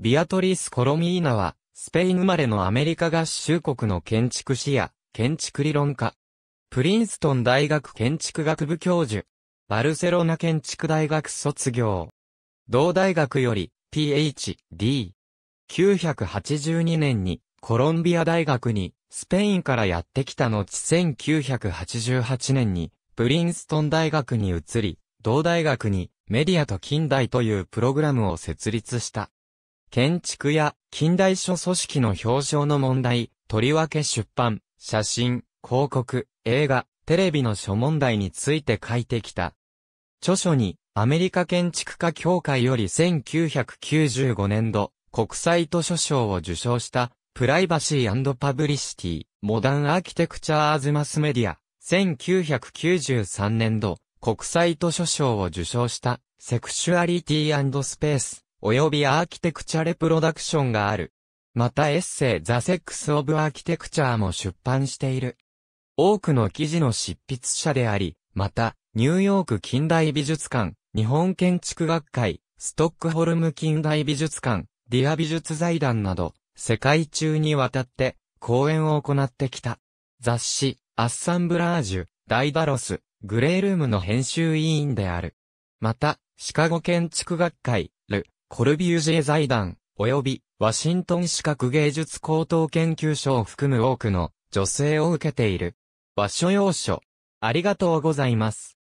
ビアトリス・コロミーナは、スペイン生まれのアメリカ合衆国の建築士や、建築理論家。プリンストン大学建築学部教授。バルセロナ建築大学卒業。同大学より、PhD。982年に、コロンビア大学に、スペインからやってきた後1988年に、プリンストン大学に移り、同大学に、メディアと近代というプログラムを設立した。建築や近代書組織の表彰の問題、とりわけ出版、写真、広告、映画、テレビの諸問題について書いてきた。著書に、アメリカ建築家協会より1995年度、国際図書賞を受賞した、プライバシーパブリシティ、モダンアーキテクチャーアズマスメディア、1993年度、国際図書賞を受賞した、セクシュアリティスペース、及びアーキテクチャレプロダクションがある。またエッセイザ・セックス・オブ・アーキテクチャーも出版している。多くの記事の執筆者であり、また、ニューヨーク近代美術館、日本建築学会、ストックホルム近代美術館、ディア美術財団など、世界中にわたって、講演を行ってきた。雑誌、アッサンブラージュ、ダイダロス、グレールームの編集委員である。また、シカゴ建築学会、コルビュージェ財団、及びワシントン資格芸術高等研究所を含む多くの助成を受けている。場所要所。ありがとうございます。